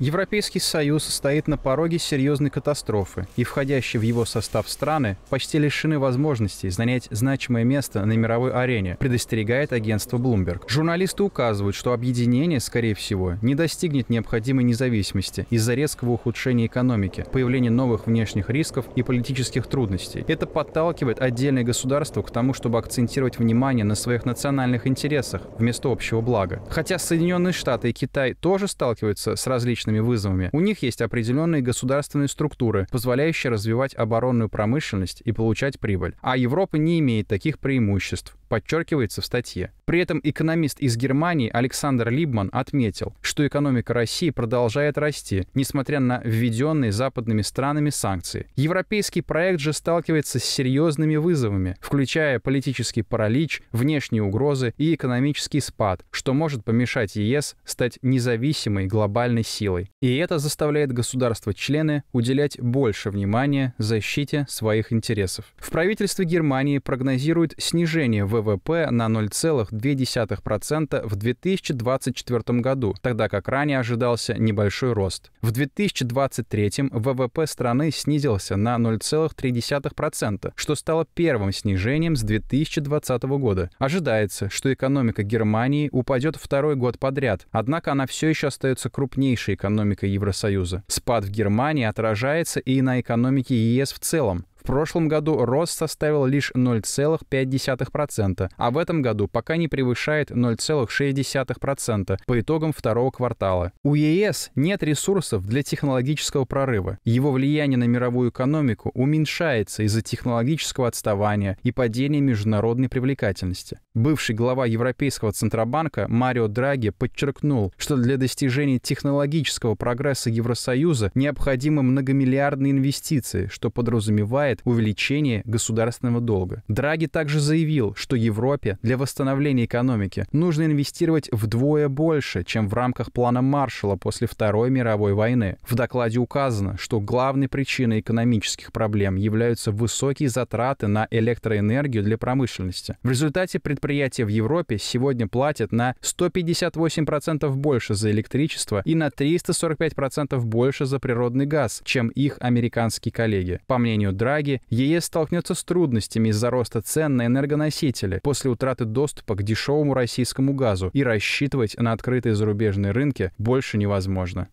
Европейский Союз стоит на пороге серьезной катастрофы, и входящие в его состав страны почти лишены возможности занять значимое место на мировой арене, предостерегает агентство Bloomberg. Журналисты указывают, что объединение, скорее всего, не достигнет необходимой независимости из-за резкого ухудшения экономики, появления новых внешних рисков и политических трудностей. Это подталкивает отдельные государства к тому, чтобы акцентировать внимание на своих национальных интересах вместо общего блага. Хотя Соединенные Штаты и Китай тоже сталкиваются с различными различными вызовами. У них есть определенные государственные структуры, позволяющие развивать оборонную промышленность и получать прибыль. А Европа не имеет таких преимуществ подчеркивается в статье. При этом экономист из Германии Александр Либман отметил, что экономика России продолжает расти, несмотря на введенные западными странами санкции. Европейский проект же сталкивается с серьезными вызовами, включая политический паралич, внешние угрозы и экономический спад, что может помешать ЕС стать независимой глобальной силой. И это заставляет государства-члены уделять больше внимания защите своих интересов. В правительстве Германии прогнозируют снижение в ВВП на 0,2% в 2024 году, тогда как ранее ожидался небольшой рост. В 2023 ВВП страны снизился на 0,3%, что стало первым снижением с 2020 года. Ожидается, что экономика Германии упадет второй год подряд, однако она все еще остается крупнейшей экономикой Евросоюза. Спад в Германии отражается и на экономике ЕС в целом прошлом году рост составил лишь 0,5%, а в этом году пока не превышает 0,6% по итогам второго квартала. У ЕС нет ресурсов для технологического прорыва. Его влияние на мировую экономику уменьшается из-за технологического отставания и падения международной привлекательности. Бывший глава Европейского Центробанка Марио Драги подчеркнул, что для достижения технологического прогресса Евросоюза необходимы многомиллиардные инвестиции, что подразумевает означает увеличение государственного долга. Драги также заявил, что Европе для восстановления экономики нужно инвестировать вдвое больше, чем в рамках плана Маршалла после Второй мировой войны. В докладе указано, что главной причиной экономических проблем являются высокие затраты на электроэнергию для промышленности. В результате предприятия в Европе сегодня платят на 158% больше за электричество и на 345% больше за природный газ, чем их американские коллеги. По мнению Драги, энергии, ЕС столкнется с трудностями из-за роста цен на энергоносители после утраты доступа к дешевому российскому газу и рассчитывать на открытые зарубежные рынки больше невозможно.